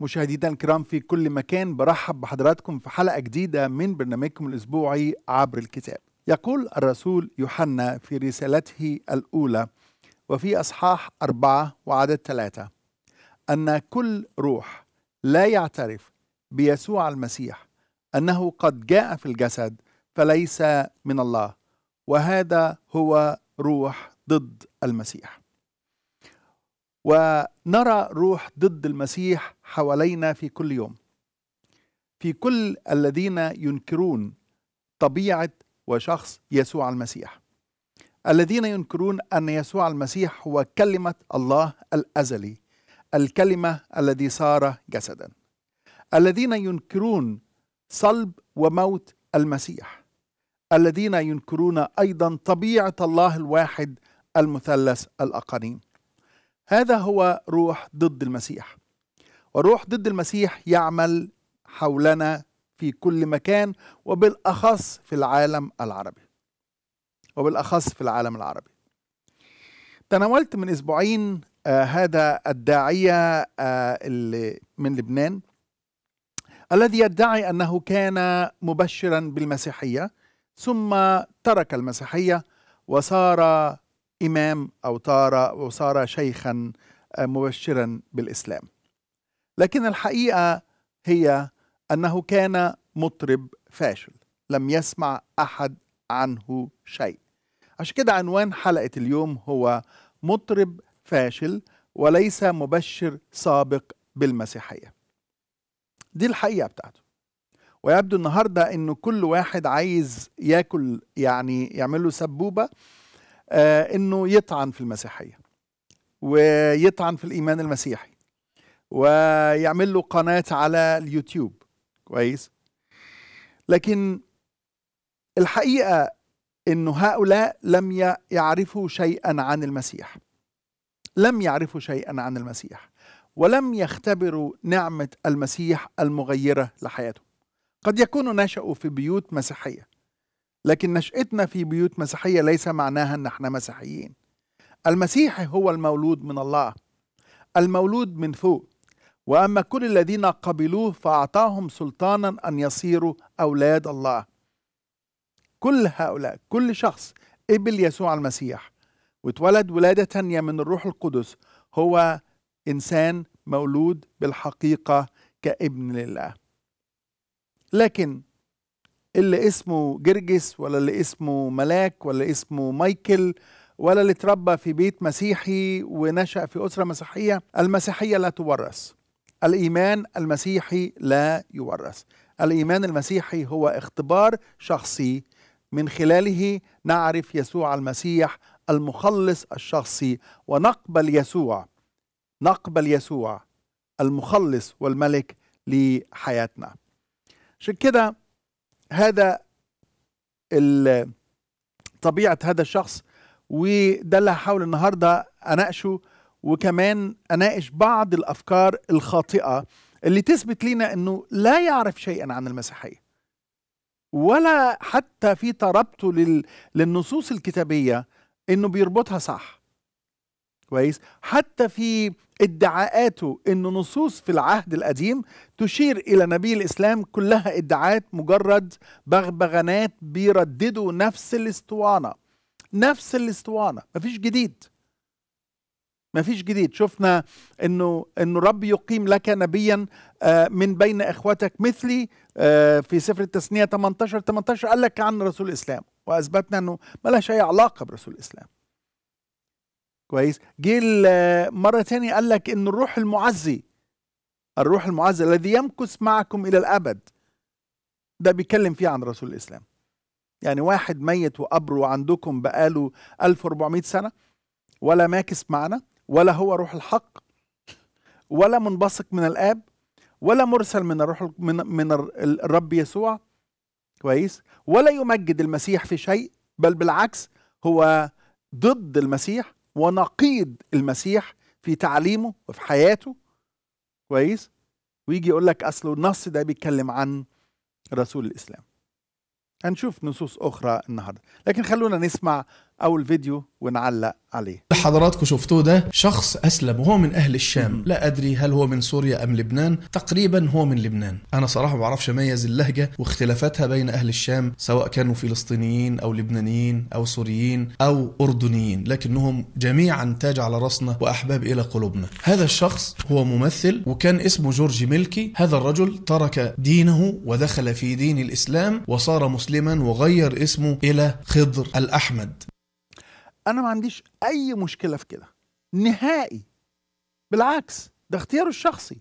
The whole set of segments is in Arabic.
مشاهدينا الكرام في كل مكان برحب بحضراتكم في حلقة جديدة من برنامجكم الأسبوعي عبر الكتاب يقول الرسول يوحنا في رسالته الأولى وفي أصحاح أربعة وعدد ثلاثة أن كل روح لا يعترف بيسوع المسيح أنه قد جاء في الجسد فليس من الله وهذا هو روح ضد المسيح ونرى روح ضد المسيح حوالينا في كل يوم في كل الذين ينكرون طبيعه وشخص يسوع المسيح الذين ينكرون ان يسوع المسيح هو كلمه الله الازلي الكلمه الذي صار جسدا الذين ينكرون صلب وموت المسيح الذين ينكرون ايضا طبيعه الله الواحد المثلث الاقانيم هذا هو روح ضد المسيح والروح ضد المسيح يعمل حولنا في كل مكان وبالاخص في العالم العربي وبالاخص في العالم العربي تناولت من اسبوعين آه هذا الداعيه آه اللي من لبنان الذي يدعي انه كان مبشرا بالمسيحيه ثم ترك المسيحيه وصار إمام أو طار وصار شيخا آه، مبشرا بالإسلام لكن الحقيقة هي أنه كان مطرب فاشل لم يسمع أحد عنه شيء عشان كده عنوان حلقة اليوم هو مطرب فاشل وليس مبشر سابق بالمسيحية دي الحقيقة بتاعته ويبدو النهاردة أنه كل واحد عايز ياكل يعني يعمل له سبوبة آه، انه يطعن في المسيحيه ويطعن في الايمان المسيحي ويعمل له قناه على اليوتيوب كويس لكن الحقيقه انه هؤلاء لم يعرفوا شيئا عن المسيح لم يعرفوا شيئا عن المسيح ولم يختبروا نعمه المسيح المغيره لحياتهم قد يكونوا نشأوا في بيوت مسيحيه لكن نشأتنا في بيوت مسيحية ليس معناها أن احنا مسيحيين المسيح هو المولود من الله المولود من فوق وأما كل الذين قبلوه فأعطاهم سلطانا أن يصيروا أولاد الله كل هؤلاء كل شخص قبل يسوع المسيح واتولد ولادة تانية من الروح القدس هو إنسان مولود بالحقيقة كابن لله لكن اللي اسمه جرجس ولا اللي اسمه ملاك ولا اسمه مايكل ولا اللي اتربى في بيت مسيحي ونشأ في أسرة مسيحية المسيحية لا تورث الإيمان المسيحي لا يورث الإيمان المسيحي هو اختبار شخصي من خلاله نعرف يسوع المسيح المخلص الشخصي ونقبل يسوع نقبل يسوع المخلص والملك لحياتنا عشان كده هذا طبيعه هذا الشخص وده اللي هحاول النهارده اناقشه وكمان اناقش بعض الافكار الخاطئه اللي تثبت لينا انه لا يعرف شيئا عن المسيحيه ولا حتى في ترابطه للنصوص الكتابيه انه بيربطها صح كويس حتى في ادعاءاته ان نصوص في العهد القديم تشير الى نبي الاسلام كلها ادعاءات مجرد بغبغانات بيرددوا نفس الاسطوانه نفس الاسطوانه مفيش جديد مفيش جديد شفنا انه انه رب يقيم لك نبيا آه، من بين اخوتك مثلي آه، في سفر التثنيه 18 18 قال لك عن رسول الاسلام واثبتنا انه ما لهاش اي علاقه برسول الاسلام كويس جه مره تانية قال لك ان الروح المعزي الروح المعزي الذي يمكث معكم الى الابد ده بيتكلم فيه عن رسول الاسلام يعني واحد ميت وقبره عندكم بقاله 1400 سنه ولا ماكس معنا ولا هو روح الحق ولا منبثق من الاب ولا مرسل من الروح من, من الرب يسوع كويس ولا يمجد المسيح في شيء بل بالعكس هو ضد المسيح ونقيض المسيح في تعليمه وفي حياته كويس ويجي يقول لك اصله النص ده بيتكلم عن رسول الاسلام هنشوف نصوص اخرى النهارده لكن خلونا نسمع او الفيديو ونعلق عليه حضراتكم شفتوه ده شخص اسلم وهو من اهل الشام لا ادري هل هو من سوريا ام لبنان تقريبا هو من لبنان انا صراحه ما بعرفش اميز اللهجه واختلافاتها بين اهل الشام سواء كانوا فلسطينيين او لبنانيين او سوريين او اردنيين لكنهم جميعا تاج على راسنا واحباب الى قلوبنا هذا الشخص هو ممثل وكان اسمه جورج ملكي هذا الرجل ترك دينه ودخل في دين الاسلام وصار مسلما وغير اسمه الى خضر الاحمد انا ما عنديش اي مشكله في كده نهائي بالعكس ده اختياره الشخصي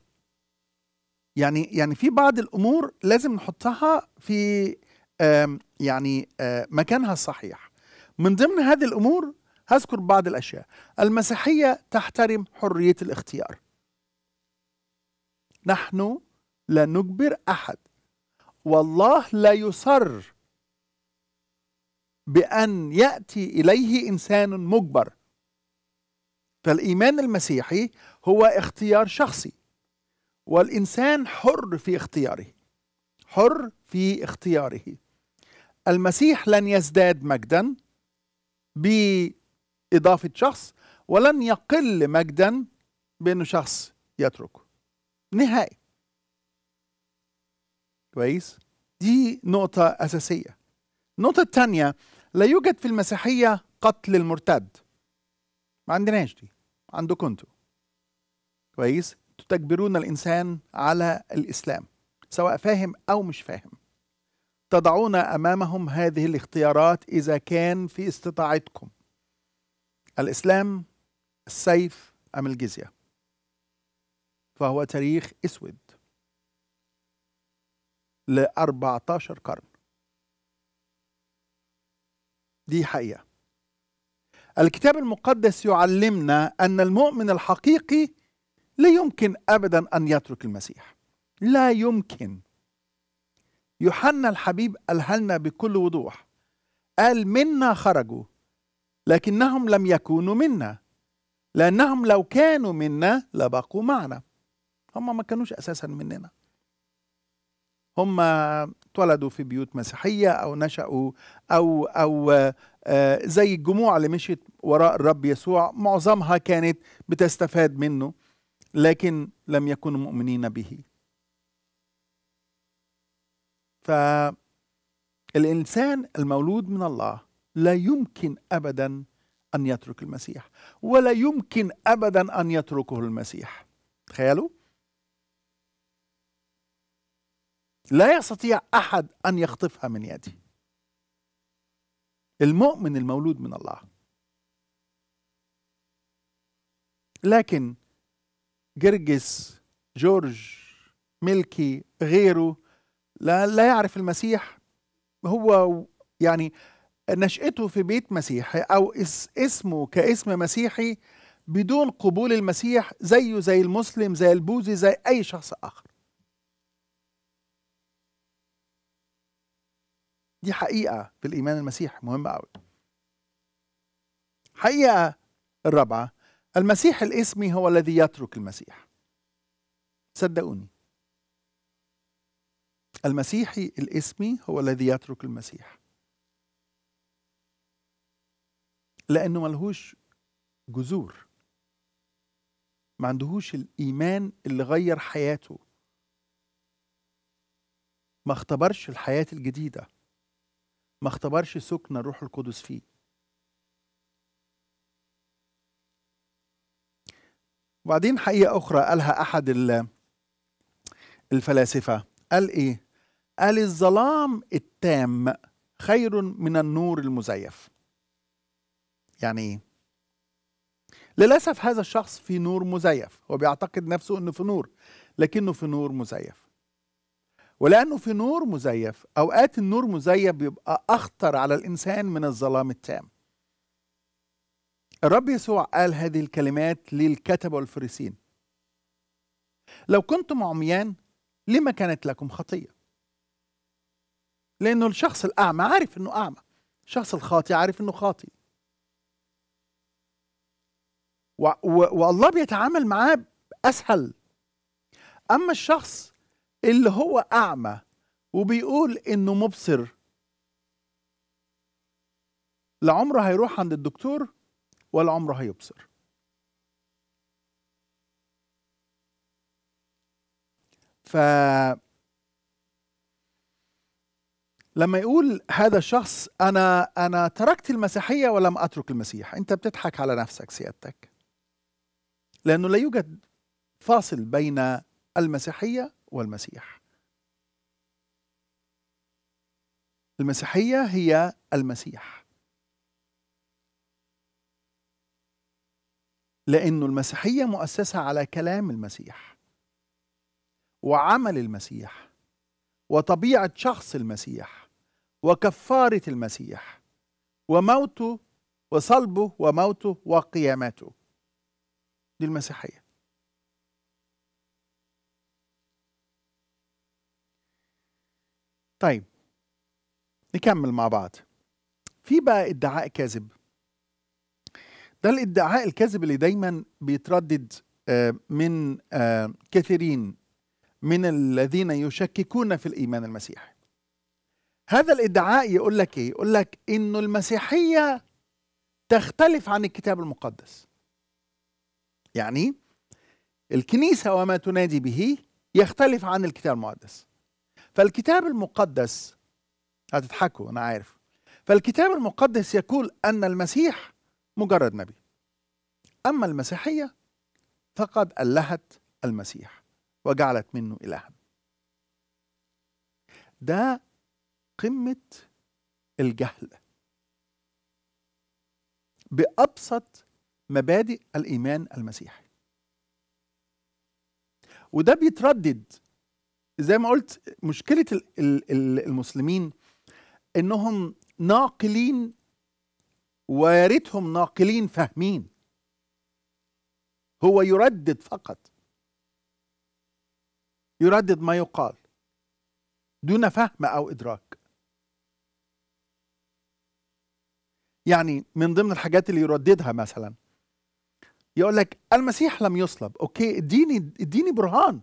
يعني يعني في بعض الامور لازم نحطها في يعني مكانها الصحيح من ضمن هذه الامور هذكر بعض الاشياء المسيحيه تحترم حريه الاختيار نحن لا نجبر احد والله لا يصر بأن يأتي إليه إنسان مجبر فالإيمان المسيحي هو اختيار شخصي والإنسان حر في اختياره حر في اختياره المسيح لن يزداد مجدا بإضافة شخص ولن يقل مجدا بأنه شخص يتركه نهائي كويس دي نقطة أساسية النقطة الثانية لا يوجد في المسيحية قتل المرتد ما عندناش دي عندكم انتوا كويس تجبرون الإنسان على الإسلام سواء فاهم أو مش فاهم تضعون أمامهم هذه الاختيارات إذا كان في استطاعتكم الإسلام السيف أم الجزية فهو تاريخ أسود ل 14 قرن دي حقيقة الكتاب المقدس يعلمنا أن المؤمن الحقيقي لا يمكن أبدا أن يترك المسيح لا يمكن يوحنا الحبيب قالها بكل وضوح قال منا خرجوا لكنهم لم يكونوا منا لأنهم لو كانوا منا لبقوا معنا هم ما كانوش أساسا مننا هم اتولدوا في بيوت مسيحيه او نشأوا او او آه، زي الجموع اللي مشيت وراء الرب يسوع معظمها كانت بتستفاد منه لكن لم يكونوا مؤمنين به فالإنسان المولود من الله لا يمكن أبدا أن يترك المسيح ولا يمكن أبدا أن يتركه المسيح تخيلوا لا يستطيع احد ان يخطفها من يدي المؤمن المولود من الله لكن جرجس جورج ملكي غيره لا, لا يعرف المسيح هو يعني نشأته في بيت مسيحي أو اسمه كاسم مسيحي بدون قبول المسيح زيه زي المسلم زي البوذي زي أي شخص آخر دي حقيقة في الإيمان المسيح مهمة أوي حقيقة الرابعة المسيح الاسمي هو الذي يترك المسيح صدقوني المسيحي الاسمي هو الذي يترك المسيح لأنه ملهوش جذور ما عندهوش الإيمان اللي غير حياته ما اختبرش الحياة الجديدة ما اختبرش سكن الروح القدس فيه وبعدين حقيقة أخرى قالها أحد الفلاسفة قال إيه؟ قال الظلام التام خير من النور المزيف يعني إيه؟ للأسف هذا الشخص في نور مزيف هو بيعتقد نفسه أنه في نور لكنه في نور مزيف ولأنه في نور مزيف أوقات النور مزيف بيبقى أخطر على الإنسان من الظلام التام الرب يسوع قال هذه الكلمات للكتبة والفريسين لو كنتم عميان لما كانت لكم خطية لأنه الشخص الأعمى عارف أنه أعمى الشخص الخاطئ عارف أنه خاطئ والله بيتعامل معاه أسهل أما الشخص اللي هو أعمى وبيقول إنه مبصر لا عمره هيروح عند الدكتور ولا عمره هيبصر ف لما يقول هذا الشخص انا انا تركت المسيحيه ولم اترك المسيح انت بتضحك على نفسك سيادتك لانه لا يوجد فاصل بين المسيحيه والمسيح المسيحية هي المسيح لأن المسيحية مؤسسة على كلام المسيح وعمل المسيح وطبيعة شخص المسيح وكفارة المسيح وموته وصلبه وموته وقيامته دي المسيحية طيب نكمل مع بعض في بقى ادعاء كاذب ده الادعاء الكاذب اللي دايما بيتردد آه، من آه، كثيرين من الذين يشككون في الايمان المسيحي هذا الادعاء يقول لك ايه يقول لك انه المسيحيه تختلف عن الكتاب المقدس يعني الكنيسه وما تنادي به يختلف عن الكتاب المقدس فالكتاب المقدس هتضحكوا أنا عارف فالكتاب المقدس يقول أن المسيح مجرد نبي أما المسيحية فقد ألهت المسيح وجعلت منه إلها ده قمة الجهل بأبسط مبادئ الإيمان المسيحي وده بيتردد زي ما قلت مشكله المسلمين انهم ناقلين ويا ريتهم ناقلين فاهمين هو يردد فقط يردد ما يقال دون فهم او ادراك يعني من ضمن الحاجات اللي يرددها مثلا يقول لك المسيح لم يصلب اوكي اديني اديني برهان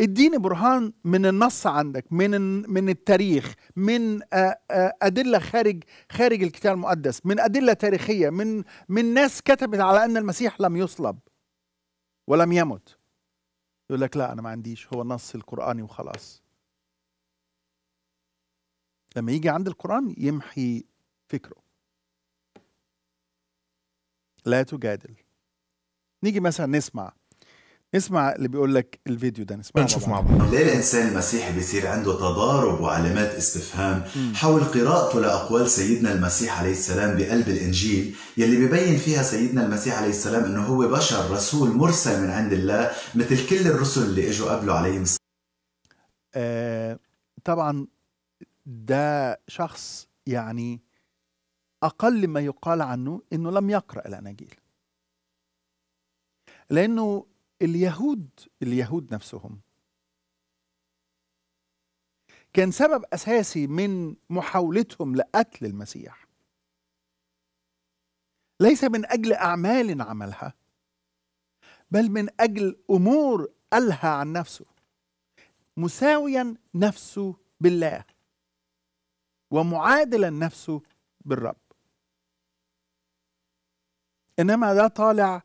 اديني برهان من النص عندك من من التاريخ من آه، آه، ادله خارج خارج الكتاب المقدس من ادله تاريخيه من من ناس كتبت على ان المسيح لم يصلب ولم يمت يقول لك لا انا ما عنديش هو نص القراني وخلاص لما يجي عند القران يمحي فكره لا تجادل نيجي مثلا نسمع اسمع اللي بيقول لك الفيديو ده نسمعه نشوف مع بعض ليه الانسان المسيحي بيصير عنده تضارب وعلامات استفهام م. حول قراءته لاقوال سيدنا المسيح عليه السلام بقلب الانجيل يلي ببين فيها سيدنا المسيح عليه السلام انه هو بشر رسول مرسل من عند الله مثل كل الرسل اللي اجوا قبله عليهم السلام آه طبعا ده شخص يعني اقل ما يقال عنه انه لم يقرا الاناجيل لانه اليهود اليهود نفسهم كان سبب اساسي من محاولتهم لقتل المسيح ليس من اجل اعمال عملها بل من اجل امور الها عن نفسه مساويا نفسه بالله ومعادلا نفسه بالرب انما ده طالع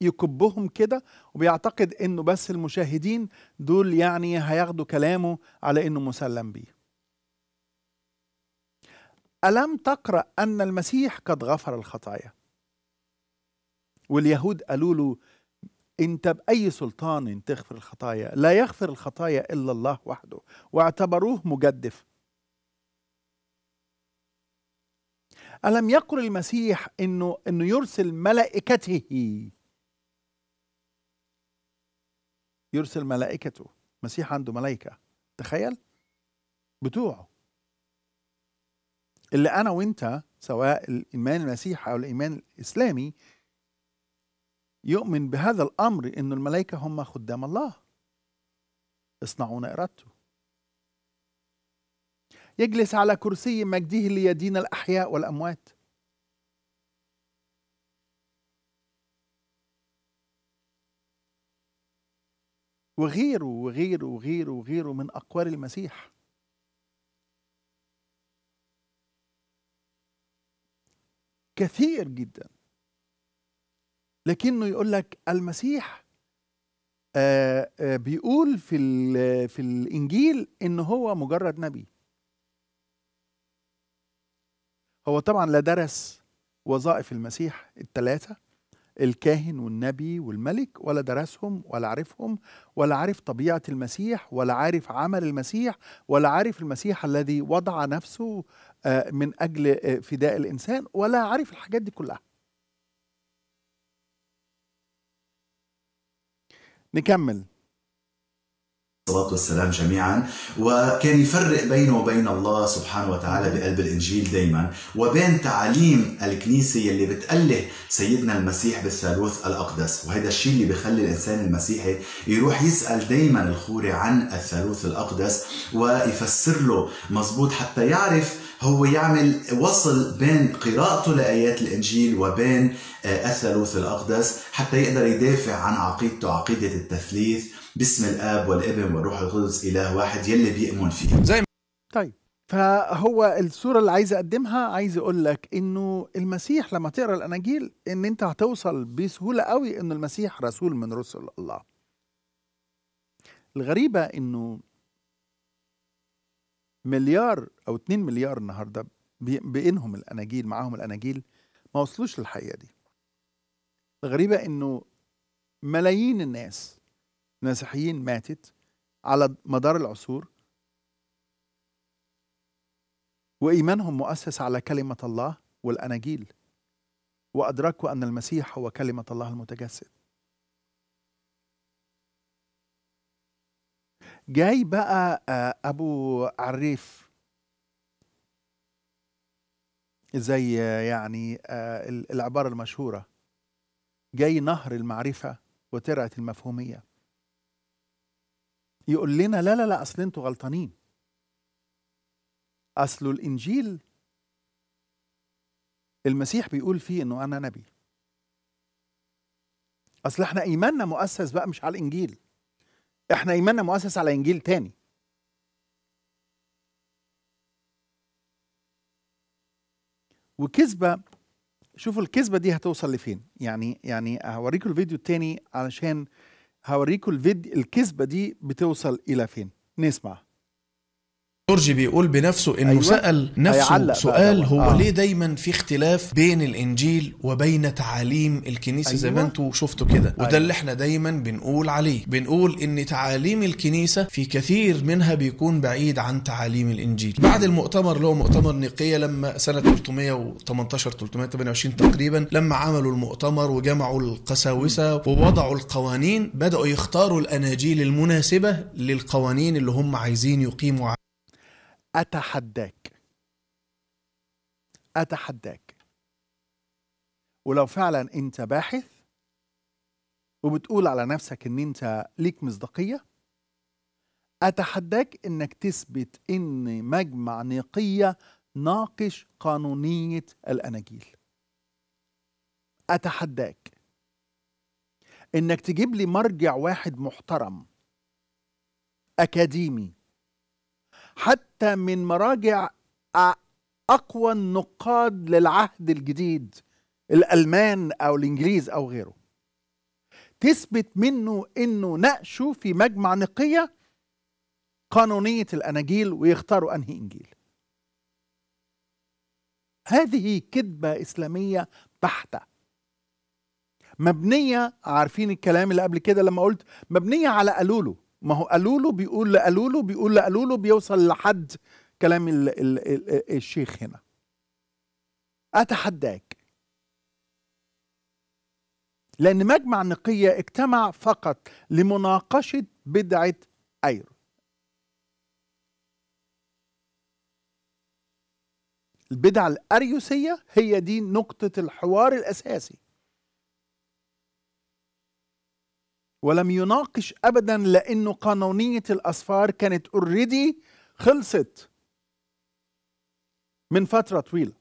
يكبهم كده وبيعتقد انه بس المشاهدين دول يعني هياخدوا كلامه على انه مسلم بيه الم تقرا ان المسيح قد غفر الخطايا واليهود قالوا له انت باي سلطان تغفر الخطايا لا يغفر الخطايا الا الله وحده واعتبروه مجدف الم يقل المسيح انه انه يرسل ملائكته يرسل ملائكته مسيح عنده ملائكة تخيل بتوعه اللي أنا وأنت سواء الإيمان المسيحي أو الإيمان الإسلامي يؤمن بهذا الأمر إنه الملائكة هم خدام الله يصنعون إرادته يجلس على كرسي مجده ليدين الأحياء والأموات وغيره وغيره وغيره وغيره من أقوال المسيح كثير جدا لكنه يقول لك المسيح آآ آه، آآ آه، بيقول في في الانجيل ان هو مجرد نبي هو طبعا لا درس وظائف المسيح الثلاثه الكاهن والنبي والملك ولا درسهم ولا عرفهم ولا عارف طبيعة المسيح ولا عارف عمل المسيح ولا عارف المسيح الذي وضع نفسه آه، من أجل آه، فداء الإنسان ولا عارف الحاجات دي كلها نكمل الصلاة والسلام جميعا وكان يفرق بينه وبين الله سبحانه وتعالى بقلب الإنجيل دايما وبين تعاليم الكنيسة اللي بتأله سيدنا المسيح بالثالوث الأقدس وهذا الشيء اللي بخلي الإنسان المسيحي يروح يسأل دايما الخوري عن الثالوث الأقدس ويفسر له مزبوط حتى يعرف هو يعمل وصل بين قراءته لآيات الإنجيل وبين آه، الثالوث الأقدس حتى يقدر يدافع عن عقيدته عقيدة التثليث باسم الاب والابن والروح القدس اله واحد يلي بيؤمن فيه زي طيب فهو الصورة اللي عايز أقدمها عايز أقول لك إنه المسيح لما تقرأ الأناجيل إن أنت هتوصل بسهولة قوي إنه المسيح رسول من رسل الله. الغريبة إنه مليار أو 2 مليار النهاردة بينهم الأناجيل معاهم الأناجيل ما وصلوش للحقيقة دي. الغريبة إنه ملايين الناس مسيحيين ماتت على مدار العصور وإيمانهم مؤسس على كلمة الله والأناجيل وأدركوا أن المسيح هو كلمة الله المتجسد جاي بقى آه، أبو عريف زي آه، يعني آه، العبارة المشهورة جاي نهر المعرفة وترعة المفهومية يقول لنا لا لا لا اصل انتوا غلطانين اصل الانجيل المسيح بيقول فيه انه انا نبي اصل احنا ايماننا مؤسس بقى مش على الانجيل احنا ايماننا مؤسس على انجيل تاني وكذبه شوفوا الكذبه دي هتوصل لفين يعني يعني هوريكم الفيديو التاني علشان هوريكم الفيديو الكذبه دي بتوصل الى فين نسمع جورجي بيقول بنفسه انه أيوة. سال نفسه أيوة. سؤال هو آه. ليه دايما في اختلاف بين الانجيل وبين تعاليم الكنيسه أيوة. زي ما انتم شفتوا كده أيوة. وده اللي احنا دايما بنقول عليه بنقول ان تعاليم الكنيسه في كثير منها بيكون بعيد عن تعاليم الانجيل بعد المؤتمر اللي هو مؤتمر نيقيه لما سنه 318 328 تقريبا لما عملوا المؤتمر وجمعوا القساوسه ووضعوا القوانين بداوا يختاروا الاناجيل المناسبه للقوانين اللي هم عايزين يقيموا أتحداك أتحداك ولو فعلا أنت باحث وبتقول على نفسك أن أنت ليك مصداقية أتحداك أنك تثبت أن مجمع نيقية ناقش قانونية الأناجيل أتحداك انك تجيب لي مرجع واحد محترم اكاديمي حتى من مراجع اقوى النقاد للعهد الجديد الالمان او الانجليز او غيره تثبت منه انه ناقشوا في مجمع نقيه قانونيه الاناجيل ويختاروا انهي انجيل هذه كذبه اسلاميه بحته مبنيه عارفين الكلام اللي قبل كده لما قلت مبنيه على قالوله ما هو قالوا له بيقول قالوا له بيقول قالوا له بيوصل لحد كلام الـ الـ الـ الشيخ هنا اتحداك لان مجمع نقيه اجتمع فقط لمناقشه بدعه ايرو البدعه الاريوسيه هي دي نقطه الحوار الاساسي ولم يناقش ابدا لانه قانونيه الاسفار كانت اوريدي خلصت من فتره طويله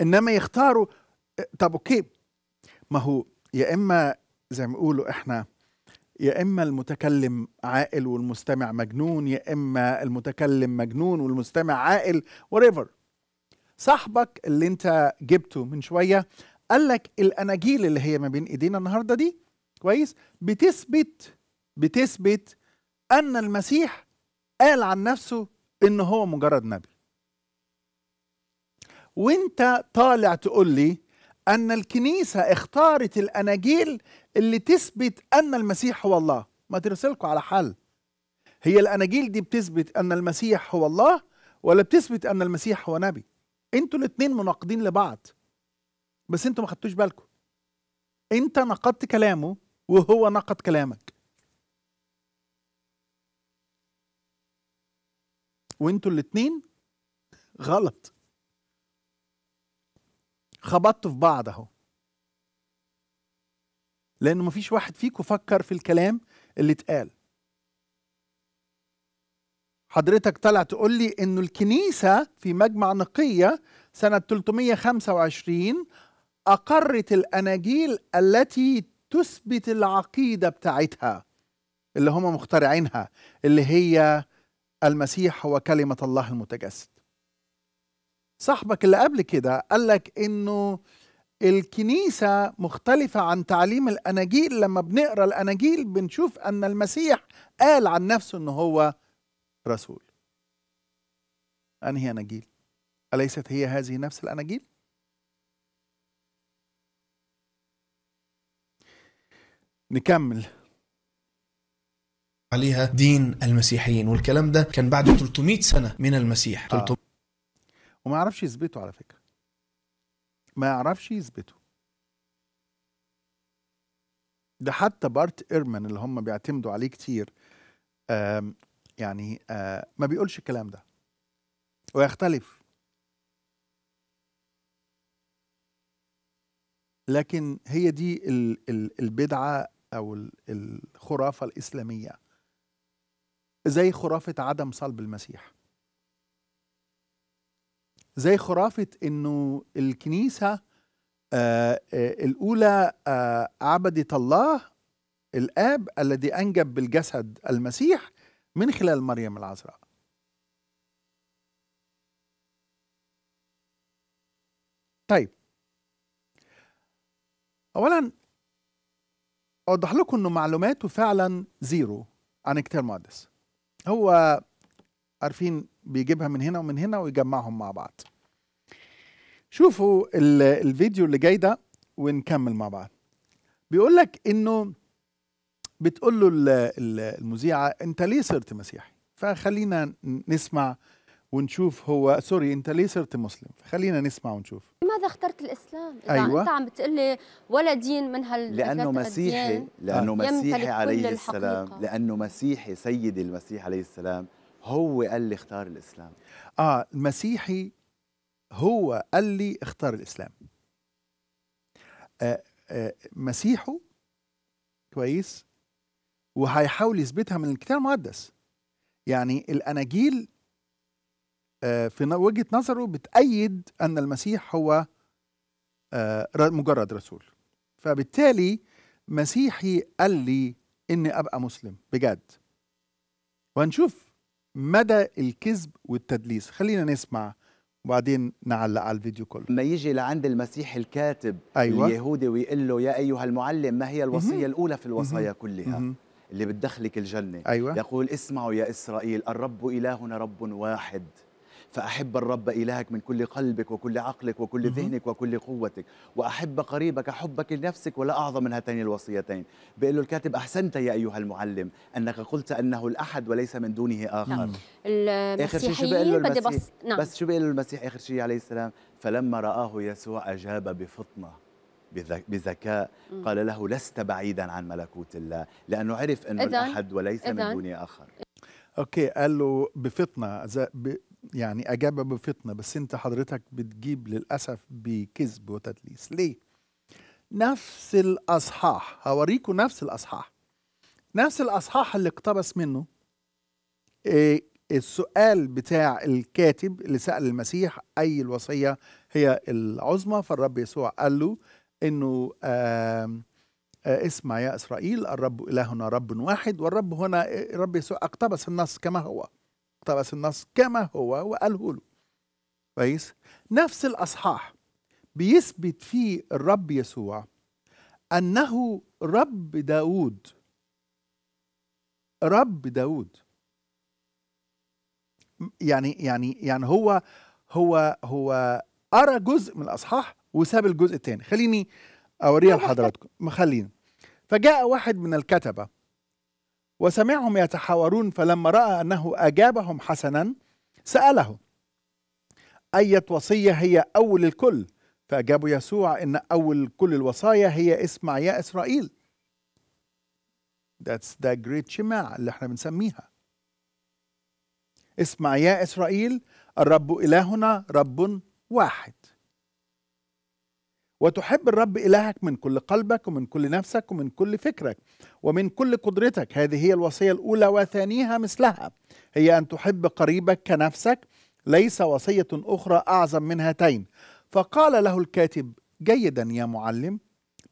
انما يختاروا طب اوكي ما هو يا اما زي ما يقولوا احنا يا اما المتكلم عاقل والمستمع مجنون يا اما المتكلم مجنون والمستمع عاقل وريفر صاحبك اللي انت جبته من شويه قال لك الاناجيل اللي هي ما بين ايدينا النهارده دي كويس بتثبت بتثبت ان المسيح قال عن نفسه ان هو مجرد نبي وانت طالع تقول لي ان الكنيسه اختارت الاناجيل اللي تثبت ان المسيح هو الله ما ترسلكوا على حل هي الاناجيل دي بتثبت ان المسيح هو الله ولا بتثبت ان المسيح هو نبي انتوا الاثنين مناقضين لبعض بس انتوا ما خدتوش بالكم انت نقدت كلامه وهو نقد كلامك وانتوا الاتنين غلط خبطتوا في بعض اهو لانه مفيش واحد فيكم فكر في الكلام اللي اتقال حضرتك طلع تقول لي انه الكنيسه في مجمع نقيه سنه 325 اقرت الاناجيل التي تثبت العقيده بتاعتها اللي هم مخترعينها اللي هي المسيح هو كلمه الله المتجسد صاحبك اللي قبل كده قال لك انه الكنيسة مختلفة عن تعليم الأناجيل لما بنقرأ الأناجيل بنشوف أن المسيح قال عن نفسه أنه هو رسول أنهي أناجيل؟ أليست هي هذه نفس الأناجيل؟ نكمل عليها دين المسيحيين والكلام ده كان بعد 300 سنة من المسيح 300 آه. وما يعرفش يثبته على فكرة ما يعرفش يثبته ده حتى بارت إيرمان اللي هم بيعتمدوا عليه كتير آم يعني آم آه، ما بيقولش الكلام ده ويختلف لكن هي دي البدعة أو الخرافة الإسلامية زي خرافة عدم صلب المسيح زي خرافة أنه الكنيسة آآ آه، آآ آه، الأولى آآ آه، عبدت الله الآب الذي أنجب بالجسد المسيح من خلال مريم العذراء طيب أولا اوضح لكم انه معلوماته فعلا زيرو عن كتير المقدس هو عارفين بيجيبها من هنا ومن هنا ويجمعهم مع بعض شوفوا الفيديو اللي جاي ده ونكمل مع بعض بيقول لك انه بتقول له المذيعه انت ليه صرت مسيحي فخلينا نسمع ونشوف هو سوري انت ليه صرت مسلم خلينا نسمع ونشوف لماذا اخترت الاسلام اذا أيوة. انت عم بتقول لي ولا دين من هال لانه مسيحي لانه مسيحي عليه السلام لانه مسيحي سيدي المسيح عليه السلام هو قال لي اختار الاسلام اه المسيحي هو قال لي اختار الاسلام آه آه مسيحه كويس وهيحاول يثبتها من الكتاب المقدس يعني الاناجيل آه، في وجهه نظره بتأيد ان المسيح هو آه، مجرد رسول فبالتالي مسيحي قال لي اني ابقى مسلم بجد وهنشوف مدى الكذب والتدليس خلينا نسمع وبعدين نعلق على الفيديو كله لما يجي لعند المسيح الكاتب أيوة. اليهودي ويقول له يا ايها المعلم ما هي الوصيه مهم. الاولى في الوصايا مهم. كلها مهم. اللي بتدخلك الجنه أيوة. يقول اسمعوا يا اسرائيل الرب الهنا رب واحد فأحب الرب إلهك من كل قلبك وكل عقلك وكل ذهنك وكل قوتك وأحب قريبك حبك لنفسك ولا أعظم من هاتين الوصيتين بيقول له الكاتب أحسنت يا أيها المعلم أنك قلت أنه الأحد وليس من دونه آخر نعم. نعم. آخر شيء شو بيقول المسيح بس, نعم. بس شو بيقول له المسيح آخر شيء عليه السلام فلما رآه يسوع أجاب بفطنة بذكاء قال له لست بعيدا عن ملكوت الله لأنه عرف أنه الأحد وليس من دونه آخر أوكي قال له بفطنة يعني اجابه بفطنه بس انت حضرتك بتجيب للاسف بكذب وتدليس ليه نفس الاصحاح هوريكم نفس الاصحاح نفس الاصحاح اللي اقتبس منه آه، السؤال بتاع الكاتب اللي سال المسيح اي الوصيه هي العظمى فالرب يسوع قال له انه آه، اسمع يا اسرائيل الرب الهنا رب واحد والرب هنا آه، الرب يسوع اقتبس النص كما هو اقتبس النص كما هو وقاله له كويس نفس الاصحاح بيثبت فيه الرب يسوع انه رب داود رب داود يعني يعني يعني هو هو هو ارى جزء من الاصحاح وساب الجزء الثاني خليني اوريها لحضراتكم خلينا فجاء واحد من الكتبه وسمعهم يتحاورون فلما راى انه اجابهم حسنا ساله اية وصيه هي اول الكل فاجاب يسوع ان اول كل الوصايا هي اسمع يا اسرائيل That's the great شماع اللي احنا بنسميها اسمع يا اسرائيل الرب الهنا رب واحد وتحب الرب إلهك من كل قلبك ومن كل نفسك ومن كل فكرك ومن كل قدرتك هذه هي الوصية الأولى وثانيها مثلها هي أن تحب قريبك كنفسك ليس وصية أخرى أعظم من هاتين فقال له الكاتب جيدا يا معلم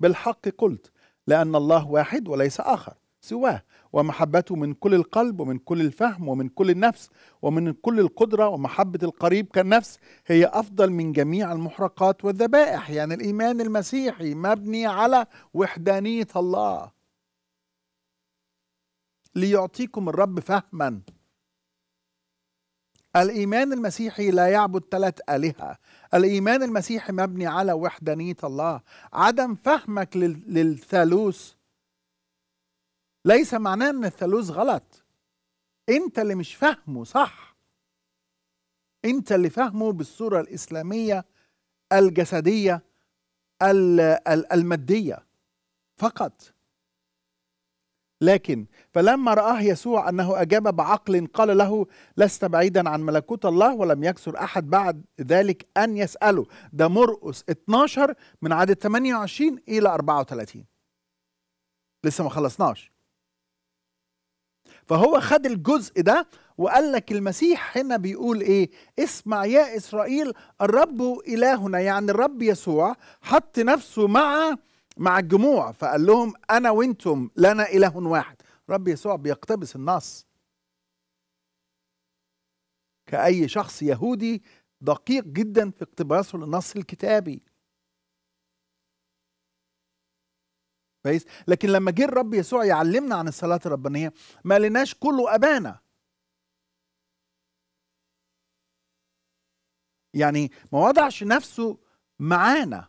بالحق قلت لأن الله واحد وليس آخر سواه ومحبته من كل القلب ومن كل الفهم ومن كل النفس ومن كل القدرة ومحبة القريب كالنفس هي أفضل من جميع المحرقات والذبائح يعني الإيمان المسيحي مبني على وحدانية الله ليعطيكم الرب فهما الإيمان المسيحي لا يعبد ثلاث آلهة الإيمان المسيحي مبني على وحدانية الله عدم فهمك للثالوث ليس معناه ان الثالوث غلط انت اللي مش فاهمه صح انت اللي فاهمه بالصوره الاسلاميه الجسديه الماديه فقط لكن فلما رآه يسوع أنه أجاب بعقل قال له لست بعيدا عن ملكوت الله ولم يكسر أحد بعد ذلك أن يسأله ده مرقس 12 من عدد 28 إلى 34 لسه ما خلصناش فهو خد الجزء ده وقال لك المسيح هنا بيقول ايه اسمع يا اسرائيل الرب الهنا يعني الرب يسوع حط نفسه مع مع الجموع فقال لهم انا وانتم لنا اله واحد رب يسوع بيقتبس النص كأي شخص يهودي دقيق جدا في اقتباسه للنص الكتابي كويس لكن لما جه الرب يسوع يعلمنا عن الصلاه الربانيه ما لناش كله ابانا يعني ما وضعش نفسه معانا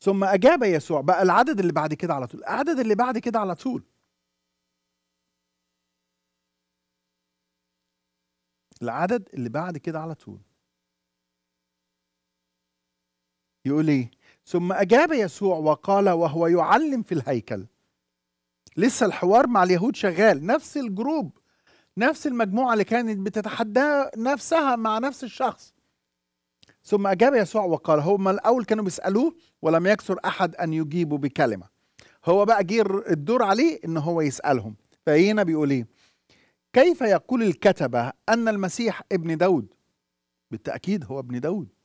ثم اجاب يسوع بقى العدد اللي بعد كده على طول العدد اللي بعد كده على طول العدد اللي بعد كده على طول يقول ايه ثم اجاب يسوع وقال وهو يعلم في الهيكل لسه الحوار مع اليهود شغال نفس الجروب نفس المجموعه اللي كانت بتتحدى نفسها مع نفس الشخص ثم اجاب يسوع وقال هم الاول كانوا بيسالوه ولم يكثر احد ان يجيبه بكلمه هو بقى جه الدور عليه ان هو يسالهم فهنا بيقول ايه كيف يقول الكتبه ان المسيح ابن داود بالتاكيد هو ابن داود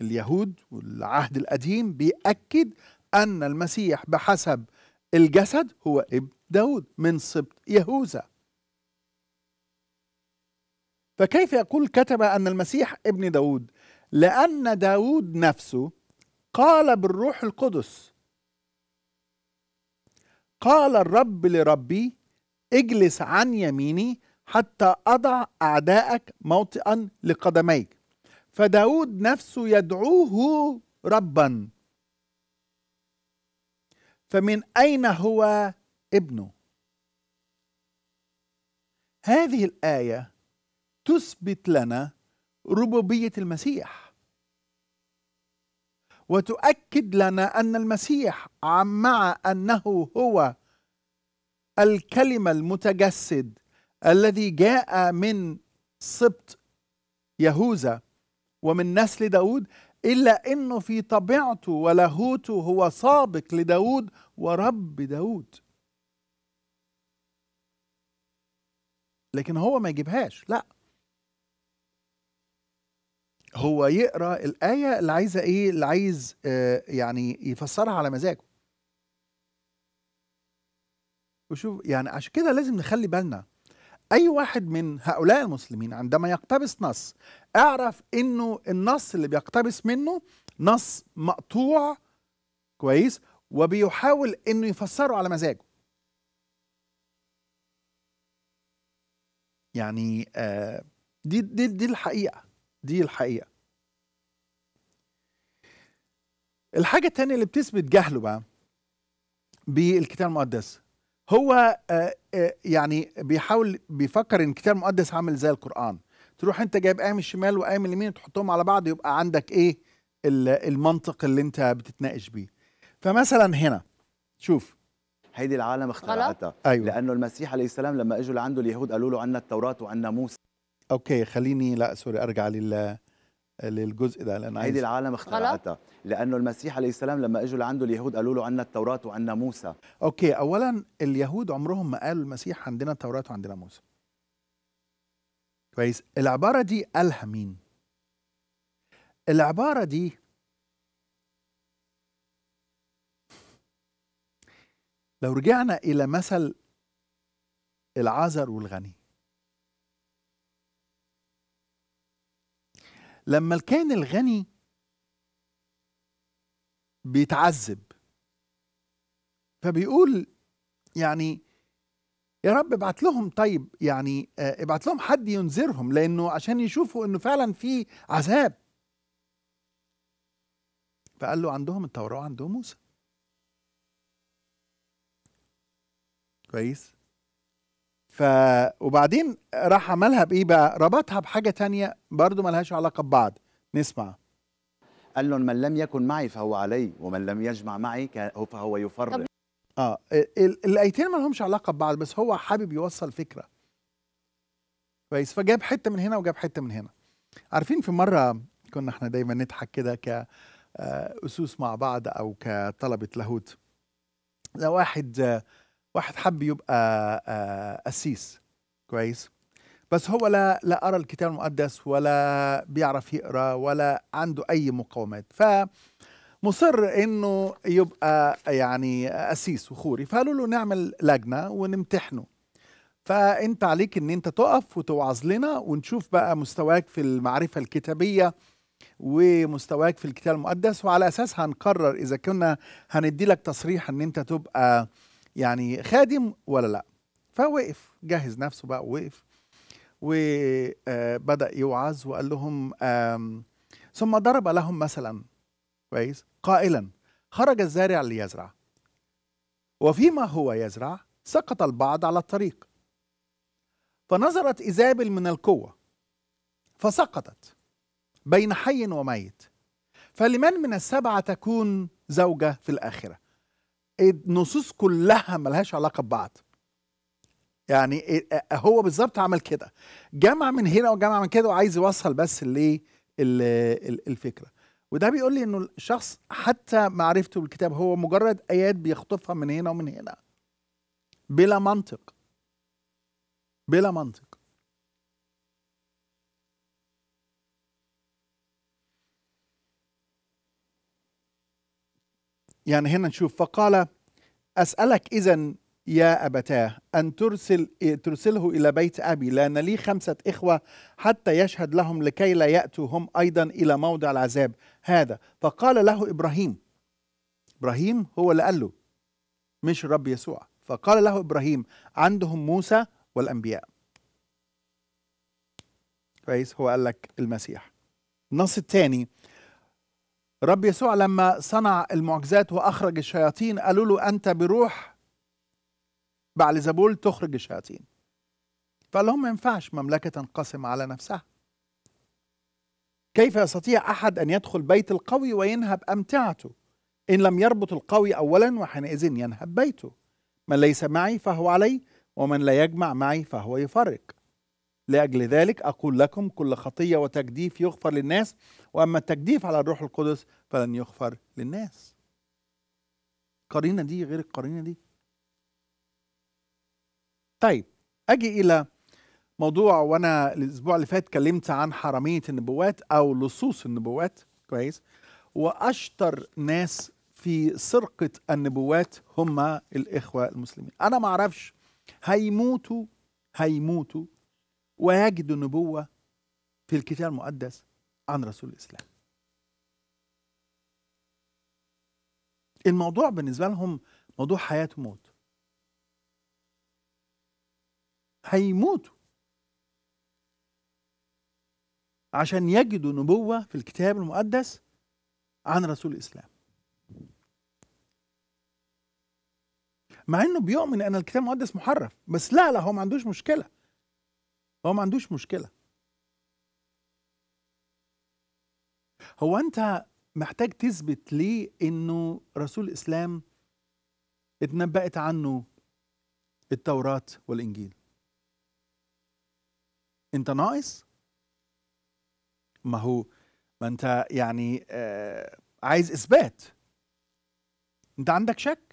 اليهود والعهد القديم بيأكد أن المسيح بحسب الجسد هو ابن داود من سبط يهوذا فكيف يقول كتب أن المسيح ابن داود لأن داود نفسه قال بالروح القدس قال الرب لربي اجلس عن يميني حتى أضع أعداءك موطئا لقدميك فداود نفسه يدعوه ربا فمن أين هو ابنه هذه الآية تثبت لنا ربوبية المسيح وتؤكد لنا أن المسيح مع أنه هو الكلمة المتجسد الذي جاء من سبط يهوذا ومن نسل داود إلا أنه في طبيعته ولاهوته هو سابق لداود ورب داود لكن هو ما يجيبهاش لا هو يقرا الايه اللي عايزه ايه اللي عايز آه، يعني يفسرها على مزاجه وشوف يعني عشان كده لازم نخلي بالنا اي واحد من هؤلاء المسلمين عندما يقتبس نص اعرف انه النص اللي بيقتبس منه نص مقطوع كويس وبيحاول انه يفسره على مزاجه يعني آه، دي دي دي الحقيقه دي الحقيقه الحاجه الثانيه اللي بتثبت جهله بقى بالكتاب المقدس هو آه، آه، يعني بيحاول بيفكر ان الكتاب المقدس عامل زي القران تروح انت جايب ايه من الشمال وايه من اليمين وتحطهم على بعض يبقى عندك ايه المنطق اللي انت بتتناقش بيه فمثلا هنا شوف هيدي العالم اخترعتها أيوة. لانه المسيح عليه السلام لما اجوا لعنده اليهود قالوا له عنا التوراه وعنا موسى اوكي خليني لا سوري ارجع لل للجزء ده لان عايز... هيدي العالم اخترعتها لانه المسيح عليه السلام لما اجوا لعنده اليهود قالوا له عندنا التوراه وعندنا موسى اوكي اولا اليهود عمرهم ما قالوا المسيح عندنا التوراه وعندنا موسى كويس العباره دي قالها مين العباره دي لو رجعنا الى مثل العذر والغني لما الكائن الغني بيتعذب فبيقول يعني يا رب ابعت لهم طيب يعني آه، ابعت لهم حد ينذرهم لانه عشان يشوفوا انه فعلا في عذاب فقال له عندهم التوراه وعندهم موسى كويس ف وبعدين راح عملها بايه بقى ربطها بحاجه تانية برضو ملهاش علاقه ببعض نسمع قال لهم من لم يكن معي فهو علي ومن لم يجمع معي فهو يفرق اه الايتين ما لهمش علاقه ببعض بس هو حابب يوصل فكره كويس فجاب حته من هنا وجاب حته من هنا عارفين في مره كنا احنا دايما نضحك كده ك آه، اسوس مع بعض او كطلبه لاهوت لو واحد واحد حب يبقى آه، قسيس كويس بس هو لا لا قرا الكتاب المقدس ولا بيعرف يقرا ولا عنده اي مقاومات فمصر انه يبقى يعني قسيس وخوري فقالوا له نعمل لجنه ونمتحنه فانت عليك ان انت تقف وتوعظ لنا ونشوف بقى مستواك في المعرفه الكتابيه ومستواك في الكتاب المقدس وعلى اساس هنقرر اذا كنا هندي لك تصريح ان انت تبقى يعني خادم ولا لا فوقف جهز نفسه بقى ووقف وبدا آه، يوعظ وقال لهم ثم ضرب لهم مثلا كويس قائلا خرج الزارع ليزرع وفيما هو يزرع سقط البعض على الطريق فنظرت ايزابل من القوه فسقطت بين حي وميت فلمن من السبعه تكون زوجه في الاخره النصوص كلها ملهاش علاقه ببعض يعني هو بالظبط عمل كده جمع من هنا وجمع من كده وعايز يوصل بس ليه الفكره وده بيقول لي انه الشخص حتى معرفته بالكتاب هو مجرد ايات بيخطفها من هنا ومن هنا بلا منطق بلا منطق يعني هنا نشوف فقال أسألك إذا يا أبتاه أن ترسل ترسله إلى بيت أبي لأن لي خمسة إخوة حتى يشهد لهم لكي لا يأتوا هم أيضا إلى موضع العذاب هذا فقال له إبراهيم إبراهيم هو اللي قال له مش الرب يسوع فقال له إبراهيم عندهم موسى والأنبياء كويس هو قال لك المسيح النص الثاني رب يسوع لما صنع المعجزات واخرج الشياطين قالوا له انت بروح بعلزبول تخرج الشياطين فقال لهم ما ينفعش مملكه تنقسم على نفسها كيف يستطيع احد ان يدخل بيت القوي وينهب امتعته ان لم يربط القوي اولا وحينئذ ينهب بيته من ليس معي فهو علي ومن لا يجمع معي فهو يفرق لأجل ذلك أقول لكم كل خطية وتجديف يغفر للناس وأما التجديف على الروح القدس فلن يغفر للناس قرينة دي غير القرينة دي طيب أجي إلى موضوع وأنا الأسبوع اللي فات اتكلمت عن حرامية النبوات أو لصوص النبوات كويس وأشطر ناس في سرقة النبوات هم الإخوة المسلمين أنا معرفش هيموتوا هيموتوا ويجد النبوة في الكتاب المقدس عن رسول الإسلام الموضوع بالنسبة لهم موضوع حياة وموت هيموتوا عشان يجدوا نبوة في الكتاب المقدس عن رسول الإسلام مع انه بيؤمن ان الكتاب المقدس محرف بس لا لا هو ما عندوش مشكله هو ما عندوش مشكله هو انت محتاج تثبت ليه انه رسول الاسلام اتنبأت عنه التوراة والانجيل انت ناقص ما هو ما انت يعني آه، عايز اثبات انت عندك شك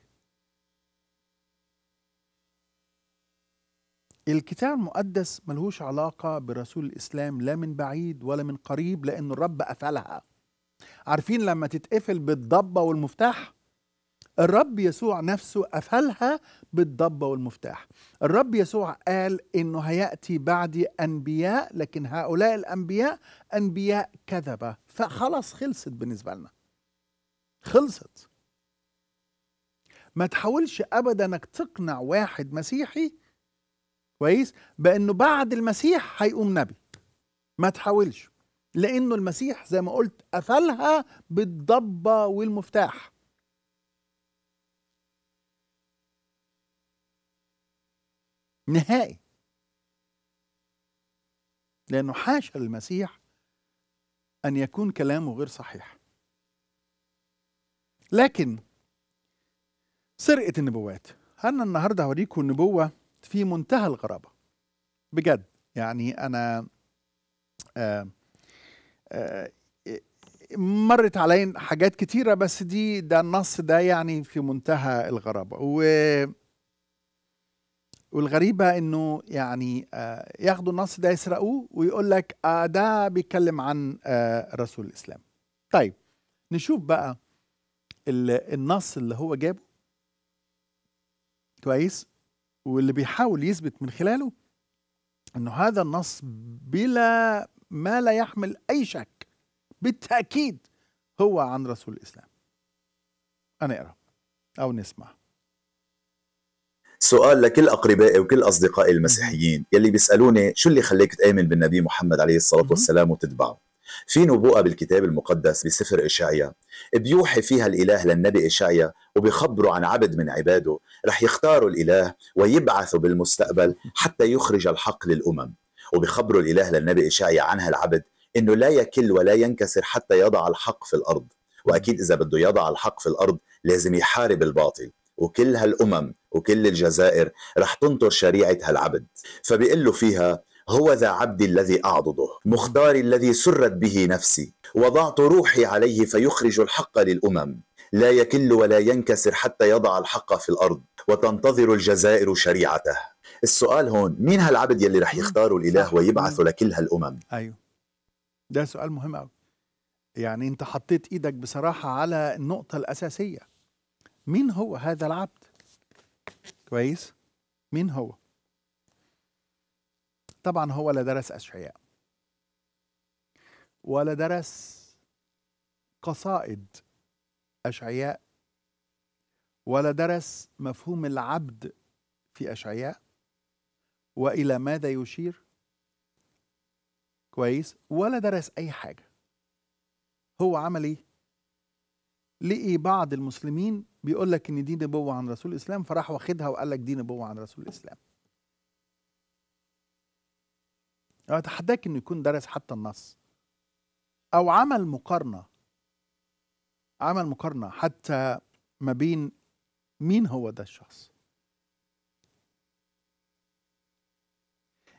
الكتاب المقدس ملهوش علاقة برسول الإسلام لا من بعيد ولا من قريب لأن الرب قفلها عارفين لما تتقفل بالضبة والمفتاح الرب يسوع نفسه قفلها بالضبة والمفتاح الرب يسوع قال إنه هيأتي بعدي أنبياء لكن هؤلاء الأنبياء أنبياء كذبة فخلاص خلصت بالنسبة لنا خلصت ما تحاولش أبدا أنك تقنع واحد مسيحي كويس بانه بعد المسيح هيقوم نبي ما تحاولش لانه المسيح زي ما قلت قفلها بالضبه والمفتاح نهائي لانه حاشا المسيح ان يكون كلامه غير صحيح لكن سرقه النبوات انا النهارده هوريكم النبوه في منتهى الغرابه بجد يعني انا آآ آه، آآ آه، مرت علي حاجات كتيره بس دي ده النص ده يعني في منتهى الغرابه و والغريبه انه يعني آه، ياخدوا النص ده يسرقوه ويقول لك ده بيتكلم عن رسول الاسلام طيب نشوف بقى النص اللي هو جابه كويس واللي بيحاول يثبت من خلاله انه هذا النص بلا ما لا يحمل اي شك بالتاكيد هو عن رسول الاسلام اقرا او نسمع سؤال لكل اقربائي وكل اصدقائي المسيحيين يلي بيسالوني شو اللي خليك تامن بالنبي محمد عليه الصلاه والسلام وتتبعه في نبوءة بالكتاب المقدس بسفر إشعيا بيوحي فيها الإله للنبي إشعيا وبيخبره عن عبد من عباده رح يختاروا الإله ويبعثه بالمستقبل حتى يخرج الحق للأمم وبيخبره الإله للنبي إشعيا عن هالعبد إنه لا يكل ولا ينكسر حتى يضع الحق في الأرض وأكيد إذا بده يضع الحق في الأرض لازم يحارب الباطل وكل هالأمم وكل الجزائر رح تنطر شريعة هالعبد فبيقول له فيها هو ذا عبدي الذي أعضده مختاري الذي سرت به نفسي وضعت روحي عليه فيخرج الحق للأمم لا يكل ولا ينكسر حتى يضع الحق في الأرض وتنتظر الجزائر شريعته السؤال هون مين هالعبد يلي رح يختاره الإله ويبعثه لكل هالأمم أيوه ده سؤال مهم أوي يعني أنت حطيت إيدك بصراحة على النقطة الأساسية مين هو هذا العبد كويس مين هو طبعا هو لا درس أشعياء ولا درس قصائد أشعياء ولا درس مفهوم العبد في أشعياء وإلى ماذا يشير كويس ولا درس أي حاجة هو عمل إيه لقي بعض المسلمين بيقول لك إن دي نبوة عن رسول الإسلام فراح واخدها وقال لك دي نبوة عن رسول الإسلام اتحداك انه يكون درس حتى النص او عمل مقارنه عمل مقارنه حتى ما بين مين هو ده الشخص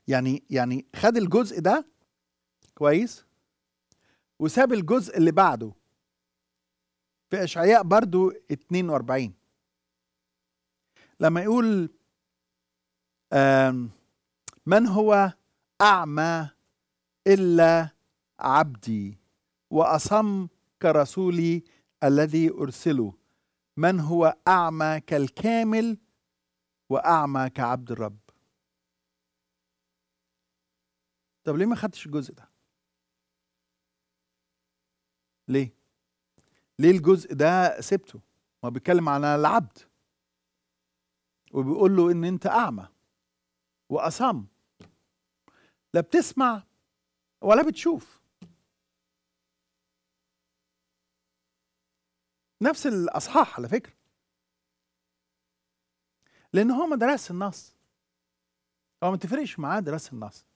يعني يعني خد الجزء ده كويس وساب الجزء اللي بعده في اشعياء برضو 42 لما يقول من هو أعمى إلا عبدي وأصم كرسولي الذي أرسله من هو أعمى كالكامل وأعمى كعبد الرب طب ليه ما خدتش الجزء ده ليه ليه الجزء ده سبته ما بيتكلم عن العبد وبيقول له ان انت اعمى واصم لا بتسمع ولا بتشوف نفس الاصحاح على فكره لان هو ما درس النص هو ما تفرقش معاه دراسه النص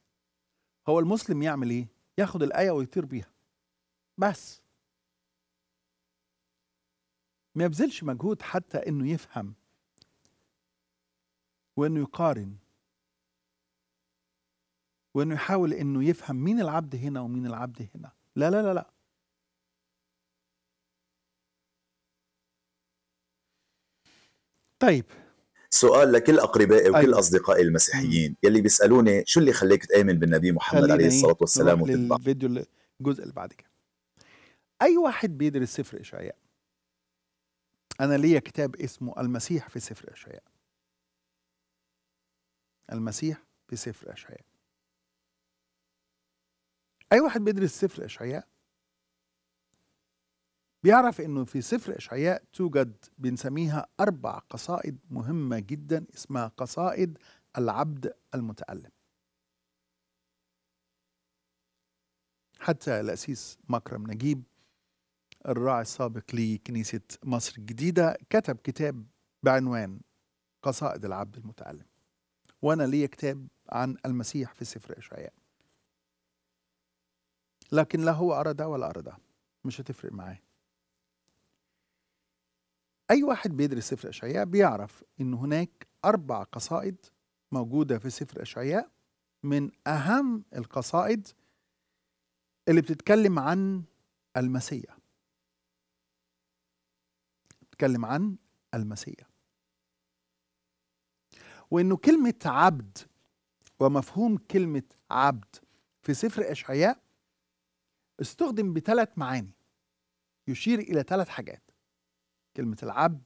هو المسلم يعمل ايه ياخد الايه ويطير بيها بس ما يبذلش مجهود حتى انه يفهم وانه يقارن وانه يحاول انه يفهم مين العبد هنا ومين العبد هنا لا لا لا لا طيب سؤال لكل اقربائي وكل أيوة. اصدقائي المسيحيين يلي بيسالوني شو اللي خليك تامن بالنبي محمد عليه إيه؟ الصلاه والسلام الفيديو الجزء اللي بعد كده اي واحد بيدرس سفر اشعياء انا ليا كتاب اسمه المسيح في سفر اشعياء المسيح في سفر اشعياء اي واحد بيدرس سفر اشعياء بيعرف انه في سفر اشعياء توجد بنسميها اربع قصائد مهمه جدا اسمها قصائد العبد المتالم حتى الاسيس مكرم نجيب الراعي السابق لكنيسه مصر الجديده كتب كتاب بعنوان قصائد العبد المتالم وانا ليا كتاب عن المسيح في سفر اشعياء لكن لا هو أرى ده ولا أرى ده مش هتفرق معاه أي واحد بيدرس سفر أشعياء بيعرف إن هناك أربع قصائد موجودة في سفر أشعياء من أهم القصائد اللي بتتكلم عن المسيح بتتكلم عن المسيح وإنه كلمة عبد ومفهوم كلمة عبد في سفر أشعياء استخدم بثلاث معاني يشير إلى ثلاث حاجات كلمة العبد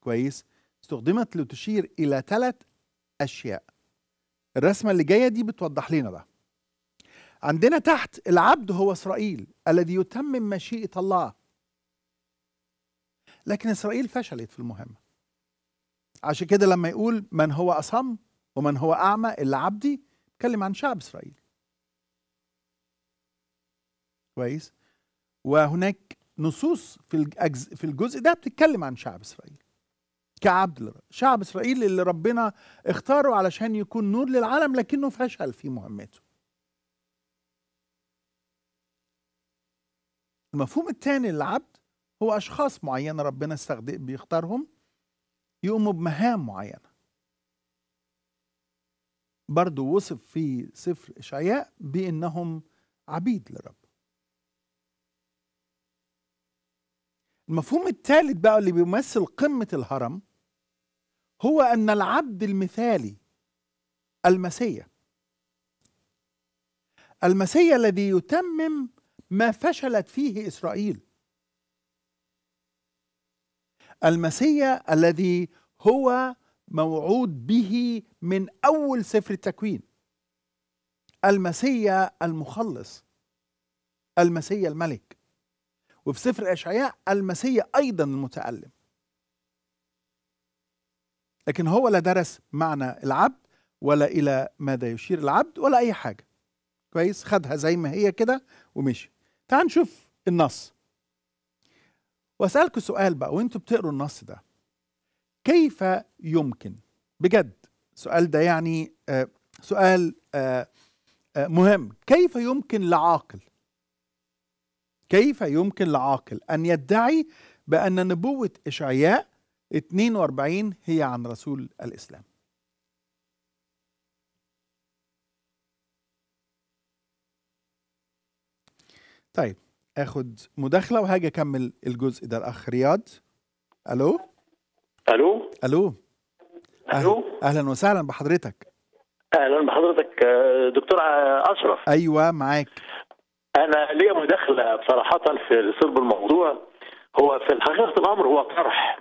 كويس استخدمت لتشير إلى ثلاث أشياء الرسمة اللي جاية دي بتوضح لنا ده عندنا تحت العبد هو إسرائيل الذي يتمم مشيئة الله لكن إسرائيل فشلت في المهمة عشان كده لما يقول من هو أصم ومن هو أعمى إلا عبدي بيتكلم عن شعب إسرائيل كويس وهناك نصوص في في الجزء ده بتتكلم عن شعب اسرائيل كعبد لرب. شعب اسرائيل اللي ربنا اختاره علشان يكون نور للعالم لكنه فشل في مهمته المفهوم الثاني للعبد هو اشخاص معينه ربنا استخدم بيختارهم يقوموا بمهام معينه برضو وصف في سفر اشعياء بانهم عبيد لرب المفهوم الثالث بقى اللي بيمثل قمة الهرم هو أن العبد المثالي المسيا المسيا الذي يتمم ما فشلت فيه إسرائيل المسيا الذي هو موعود به من أول سفر التكوين المسيا المخلص المسيا الملك وفي سفر اشعياء المسيا ايضا المتالم لكن هو لا درس معنى العبد ولا الى ماذا يشير العبد ولا اي حاجه كويس خدها زي ما هي كده ومشي تعال نشوف النص واسالكوا سؤال بقى وانتوا بتقروا النص ده كيف يمكن بجد السؤال ده يعني آه سؤال آه آه مهم كيف يمكن لعاقل كيف يمكن لعاقل أن يدعي بأن نبوة إشعياء 42 هي عن رسول الإسلام طيب اخد مداخله وهاجي اكمل الجزء ده الاخ رياض الو الو الو الو اهلا وسهلا بحضرتك اهلا بحضرتك دكتور اشرف ايوه معاك انا ليا مداخله بصراحه في صلب الموضوع هو في حقيقه الامر هو طرح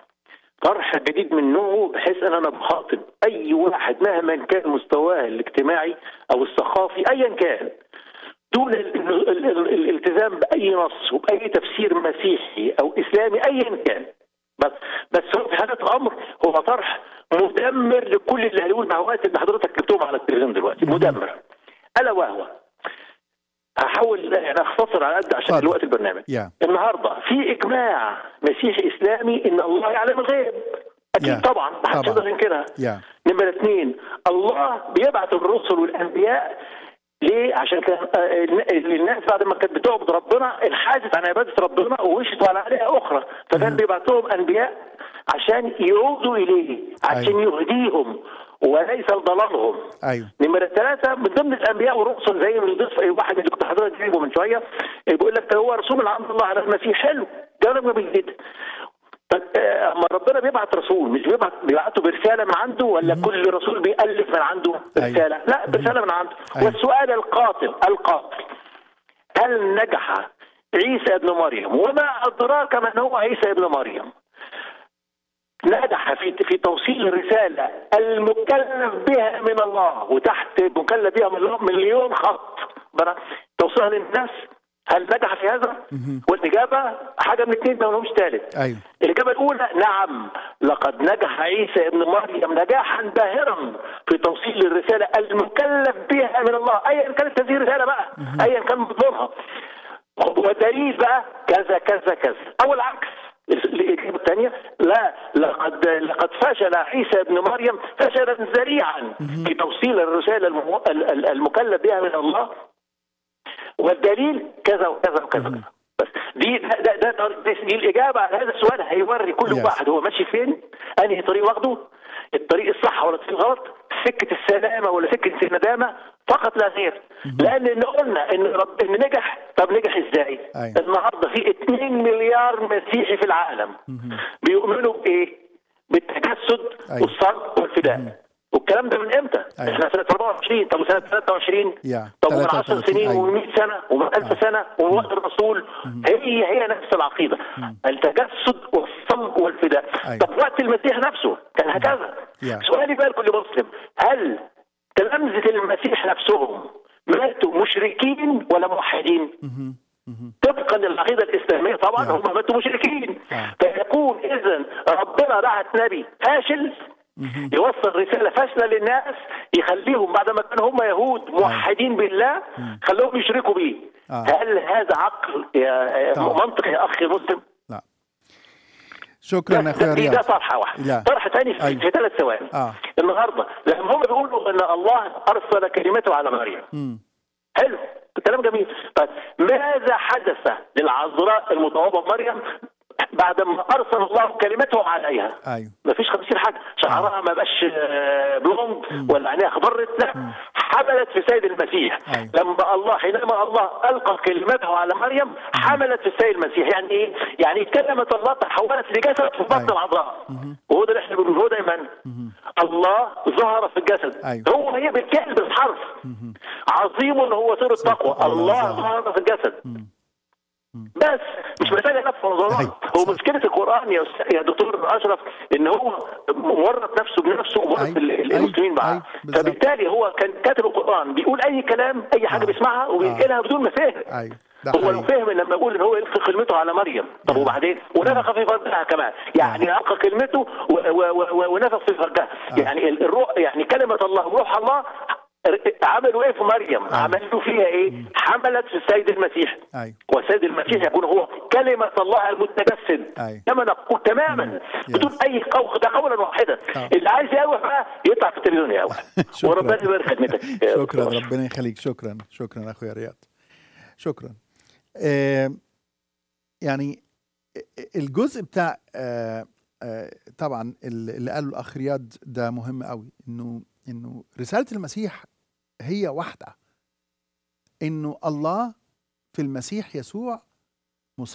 طرح جديد من نوعه بحيث ان انا بخاطب اي واحد مهما كان مستواه الاجتماعي او الثقافي ايا كان دون الالتزام باي نص وباي تفسير مسيحي او اسلامي ايا كان بس بس هو في حقيقه الامر هو طرح مدمر لكل اللي هنقول وقت اللي حضرتك كتبتهم على التلفزيون دلوقتي مدمر الا وهو احاول اختصر على قد عشان الوقت البرنامج yeah. النهارده في اجماع مسيحي اسلامي ان الله يعلم الغيب اكيد yeah. طبعا محدش يقدر ينكرها yeah. نمره اثنين الله بيبعث الرسل والانبياء ليه؟ عشان كان آه، الناس بعد ما كانت بتعبد ربنا انحازت عن عباده ربنا ووشت على عليها اخرى، فكان mm. بيبعث لهم انبياء عشان يعودوا اليه، عشان أيوة. يهديهم وليس لضلالهم ايوه نمره ثلاثه من ضمن الانبياء والرسل زي ما بيضيف واحد اللي كنت حضرتك جايبه من شويه إيه، بيقول لك هو رسول عند الله على المسيح حلو ده رقم جديد. طب آه، اما ربنا بيبعت رسول مش بيبعت بيبعته برساله من عنده ولا مم. كل رسول بيالف من عنده رساله؟ أيوة. لا برساله من عنده أيوة. والسؤال القاتل القاتل هل نجح عيسى ابن مريم وما ادراك من هو عيسى ابن مريم؟ نجح في في توصيل رساله المكلف بها من الله وتحت مكلف بها من الله مليون خط توصيلها للناس هل نجح في هذا؟ والاجابه حاجه من اثنين ما لهمش ثالث. ايوه الاجابه الاولى نعم لقد نجح عيسى ابن مريم نجاحا باهرا في توصيل الرساله المكلف بها من الله ايا كانت هذه الرساله بقى ايا كان مضمونها. ودليل بقى كذا كذا كذا او العكس الاجابه الثانيه لا لقد لقد فشل عيسى ابن مريم فشلا ذريعا في توصيل الرساله المكلف بها من الله والدليل كذا وكذا وكذا بس دي ده, ده, ده ده الاجابه على هذا السؤال هيوري كل واحد هو ماشي فين انهي طريق واخده الطريق الصح ولا الطريق الغلط سكه السلامه ولا سكه الندامه فقط لا غير لان اللي قلنا ان رب ان نجح طب نجح ازاي؟ أيوة. النهارده في 2 مليار مسيحي في العالم بيؤمنوا بايه؟ بالتجسد أيوة. والصلب والفداء والكلام ده من امتى؟ أيوة. احنا سنه 24 طب وسنه 23 طب من 10 سنين أيوة. و100 سنه ومن 1000 أيوة. سنه ومن وقت الرسول هي هي نفس العقيده التجسد والفداء أيوة. طب وقت المسيح نفسه كان نعم. هكذا سؤالي بقى لكل مسلم هل تلامذة المسيح نفسهم ماتوا مشركين ولا موحدين؟ طبقا للعقيده الاسلاميه طبعا يعني. هم ماتوا مشركين فيكون اذا ربنا بعت نبي فاشل يوصل رساله فاشله للناس يخليهم بعد ما كانوا هم يهود أيوة. موحدين بالله خلوهم يشركوا بيه آه. هل هذا عقل يا منطق يا اخي مسلم شكرا اخويا رياض ده طرحه واحده لا. طرح ثاني في, أيوه. في ثلاث ثواني آه. النهارده لما هم بيقولوا ان الله ارسل كلمته على مريم حلو كلام جميل طيب ماذا حدث للعذراء المطوبه مريم بعد ما ارسل الله كلمته عليها ايوه مفيش 50 حاجه شعرها ما بقاش آه، بلوند ولا عينيها خضرت لا حملت في سيد المسيح أيوه. لما الله حينما الله القى كلمته على مريم حملت في سيد المسيح يعني ايه؟ يعني كلمه الله تحولت لجسد في بطن العذراء أيوه. وهو ده اللي احنا بنقوله دايما الله ظهر في الجسد أيوه. هو هي بالكلمه بالحرف عظيم هو سر التقوى الله ظهر في الجسد مم. بس مش محتاج لف طيب. هو مشكله القران يا يا دكتور اشرف ان هو مورط نفسه بنفسه ومورط المسلمين معاه فبالتالي هو كان كاتب القران بيقول اي كلام اي حاجه آه. بيسمعها وبينقلها آه. بدون ما فهم أيوه. هو لو فهم لما اقول ان هو يلقي كلمته على مريم طب آه. وبعدين ونفخ في فرجها كمان يعني القى كلمته ونفخ في فرجها يعني الروح يعني كلمه الله وروح الله عملوا ايه في مريم؟ آه. عملوا فيها ايه؟ مم. حملت في السيد المسيح أيوة. والسيد المسيح يكون هو كلمه الله المتجسد كما نقول تماما بدون اي قول ده قولا واحدا آه. اللي عايز يروح بقى يطلع في التلفزيون يقاوح وربنا يبارك خدمتك شكرا ربنا يخليك شكرا شكرا اخويا رياض شكرا آه، يعني الجزء بتاع آه, آه، طبعا اللي قاله الاخ رياض ده مهم قوي انه انه رساله المسيح هي واحدة إنه الله في المسيح يسوع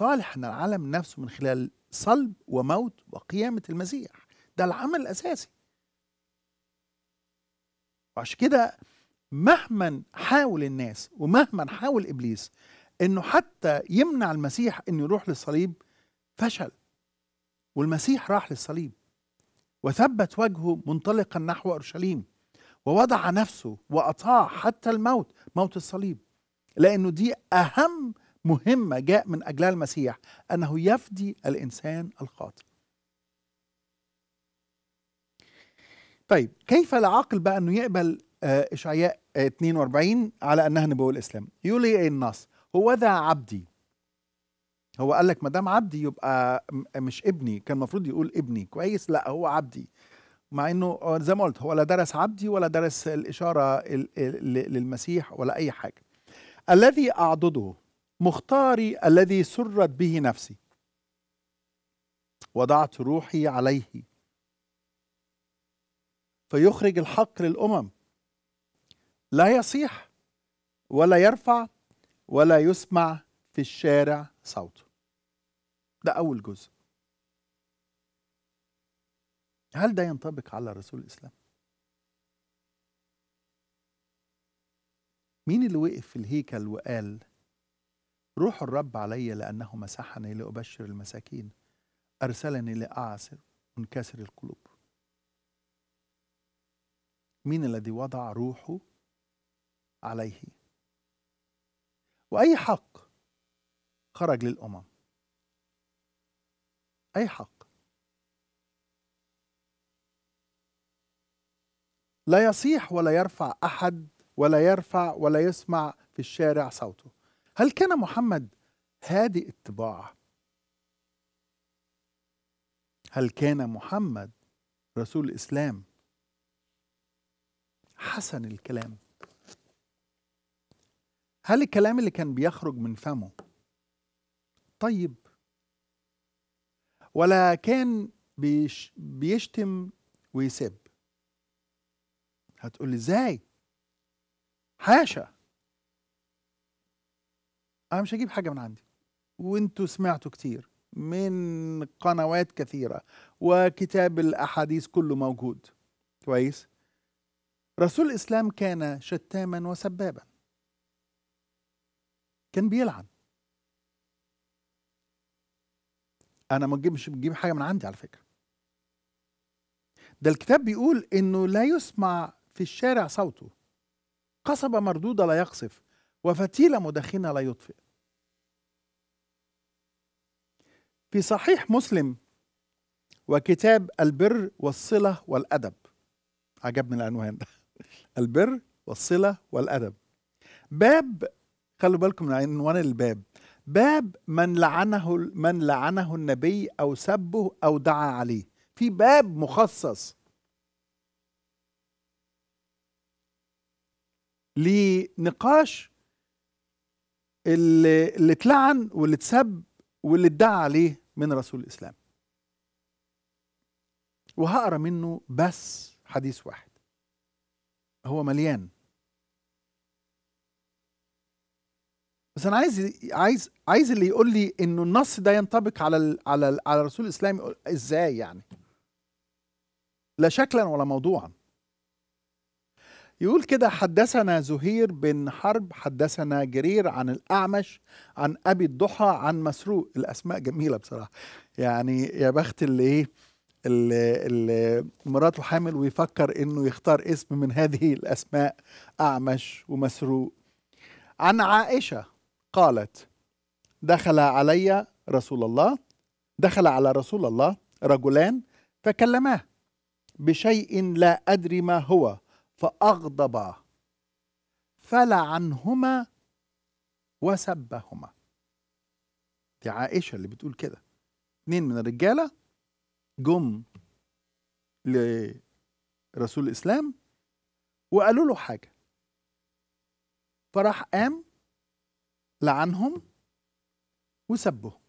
ان العالم نفسه من خلال صلب وموت وقيامة المسيح ده العمل الأساسي وعشان كده مهما حاول الناس ومهما حاول إبليس إنه حتى يمنع المسيح إنه يروح للصليب فشل والمسيح راح للصليب وثبت وجهه منطلقا نحو أورشليم ووضع نفسه وأطاع حتى الموت موت الصليب لأنه دي أهم مهمة جاء من أجلها المسيح أنه يفدي الإنسان الخاطئ طيب كيف العاقل بقى أنه يقبل آه، إشعياء 42 على أنها نبوة الإسلام يقول إيه النص هو ذا عبدي هو قال لك ما دام عبدي يبقى مش ابني كان المفروض يقول ابني كويس لا هو عبدي مع انه آه، زي ما قلت هو لا درس عبدي ولا درس الاشاره للمسيح ولا اي حاجه الذي اعضده مختاري الذي سرت به نفسي وضعت روحي عليه فيخرج الحق للامم لا يصيح ولا يرفع ولا يسمع في الشارع صوته ده اول جزء هل ده ينطبق على رسول الإسلام؟ مين اللي وقف في الهيكل وقال روح الرب علي لأنه مسحني لأبشر المساكين أرسلني لأعسر منكسر القلوب مين الذي وضع روحه عليه وأي حق خرج للأمم أي حق لا يصيح ولا يرفع احد ولا يرفع ولا يسمع في الشارع صوته هل كان محمد هادئ الطباع هل كان محمد رسول الاسلام حسن الكلام هل الكلام اللي كان بيخرج من فمه طيب ولا كان بيش بيشتم ويسب هتقول لي ازاي حاشا انا مش هجيب حاجه من عندي وانتوا سمعتوا كتير من قنوات كثيره وكتاب الاحاديث كله موجود كويس رسول الاسلام كان شتاما وسبابا كان بيلعن انا ما مش بجيب حاجه من عندي على فكره ده الكتاب بيقول انه لا يسمع في الشارع صوته قصبة مردودة لا يقصف وفتيلة مدخنة لا يطفئ في صحيح مسلم وكتاب البر والصلة والأدب عجبني العنوان ده البر والصلة والأدب باب خلوا بالكم من عنوان الباب باب من لعنه من لعنه النبي أو سبه أو دعا عليه في باب مخصص لنقاش اللي, اللي اتلعن واللي اتسب واللي ادعى عليه من رسول الاسلام وهقرا منه بس حديث واحد هو مليان بس انا عايز عايز عايز اللي يقول لي انه النص ده ينطبق على الـ على الـ على رسول الاسلام ازاي يعني لا شكلا ولا موضوعا يقول كده حدثنا زهير بن حرب حدثنا جرير عن الأعمش عن أبي الضحى عن مسروق الأسماء جميلة بصراحة يعني يا بخت اللي إيه اللي, اللي مراته حامل ويفكر إنه يختار اسم من هذه الأسماء أعمش ومسروق عن عائشة قالت دخل علي رسول الله دخل على رسول الله رجلان فكلماه بشيء لا أدري ما هو فأغضب فلعنهما وسبهما دي عائشة اللي بتقول كده اتنين من الرجالة جم لرسول الإسلام وقالوا له حاجة فراح قام لعنهم وسبهم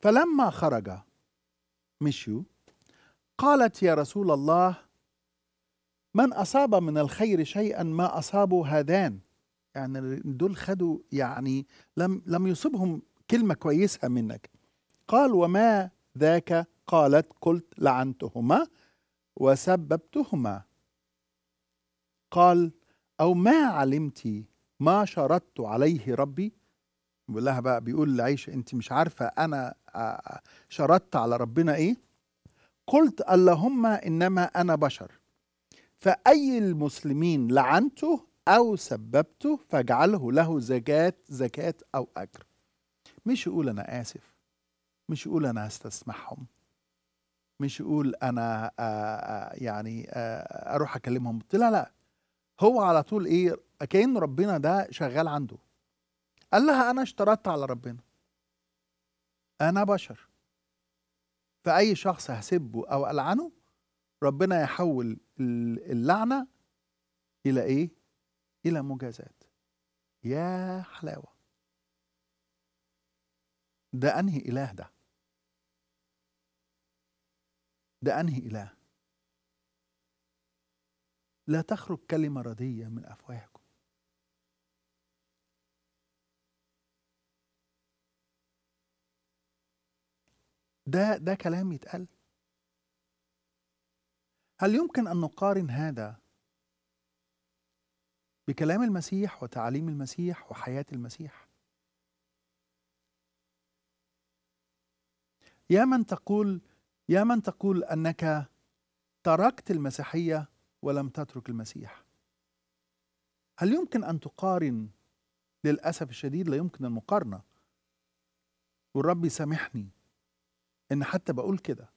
فلما خرج مشيوا قالت يا رسول الله من أصاب من الخير شيئا ما أصابوا هذان يعني دول خدوا يعني لم لم يصبهم كلمة كويسة منك قال وما ذاك قالت قلت لعنتهما وسببتهما قال أو ما علمت ما شرطت عليه ربي بيقول لها بقى بيقول لعيشة أنت مش عارفة أنا آه، آه، شرطت على ربنا إيه قلت اللهم إنما أنا بشر فأي المسلمين لعنته أو سببته فاجعله له زكاة زكاة أو أجر مش يقول أنا آسف مش يقول أنا هستسمحهم مش يقول أنا آآ آه، آه، يعني آآ آه، أروح أكلمهم لا لا هو على طول إيه كأن ربنا ده شغال عنده قال لها أنا اشترطت على ربنا أنا بشر فأي شخص هسبه أو ألعنه ربنا يحول اللعنة إلى إيه؟ إلى مجازات يا حلاوة ده أنهي إله ده ده أنهي إله لا تخرج كلمة ردية من أفواهك ده ده كلام يتقال هل يمكن ان نقارن هذا بكلام المسيح وتعاليم المسيح وحياه المسيح يا من تقول يا من تقول انك تركت المسيحيه ولم تترك المسيح هل يمكن ان تقارن للاسف الشديد لا يمكن المقارنه والرب يسامحني ان حتى بقول كده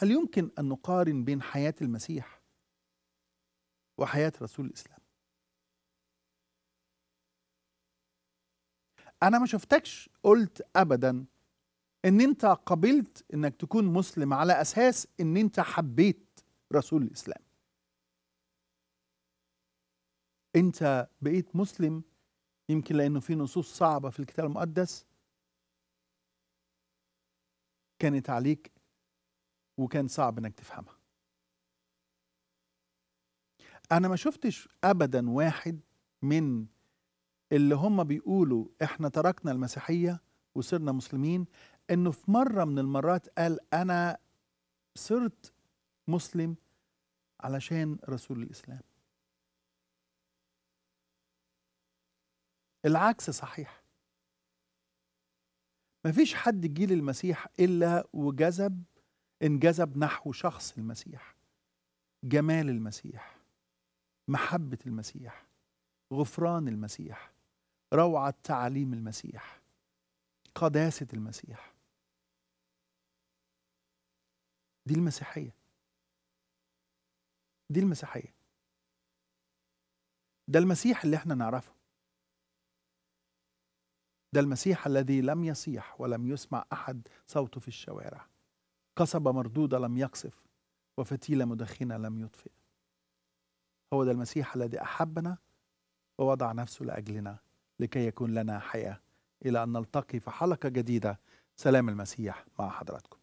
هل يمكن ان نقارن بين حياه المسيح وحياه رسول الاسلام انا ما شفتكش قلت ابدا ان انت قبلت انك تكون مسلم على اساس ان انت حبيت رسول الاسلام انت بقيت مسلم يمكن لانه في نصوص صعبه في الكتاب المقدس كانت عليك وكان صعب انك تفهمها انا ما شفتش ابدا واحد من اللي هم بيقولوا احنا تركنا المسيحيه وصرنا مسلمين انه في مره من المرات قال انا صرت مسلم علشان رسول الاسلام العكس صحيح ما فيش حد جيل المسيح إلا وجذب انجذب نحو شخص المسيح جمال المسيح محبة المسيح غفران المسيح روعة تعليم المسيح قداسة المسيح دي المسيحية دي المسيحية ده المسيح اللي احنا نعرفه ده المسيح الذي لم يصيح ولم يسمع أحد صوته في الشوارع قصبة مردودة لم يقصف وفتيلة مدخنة لم يطفئ هو ده المسيح الذي أحبنا ووضع نفسه لأجلنا لكي يكون لنا حياة إلى أن نلتقي في حلقة جديدة سلام المسيح مع حضراتكم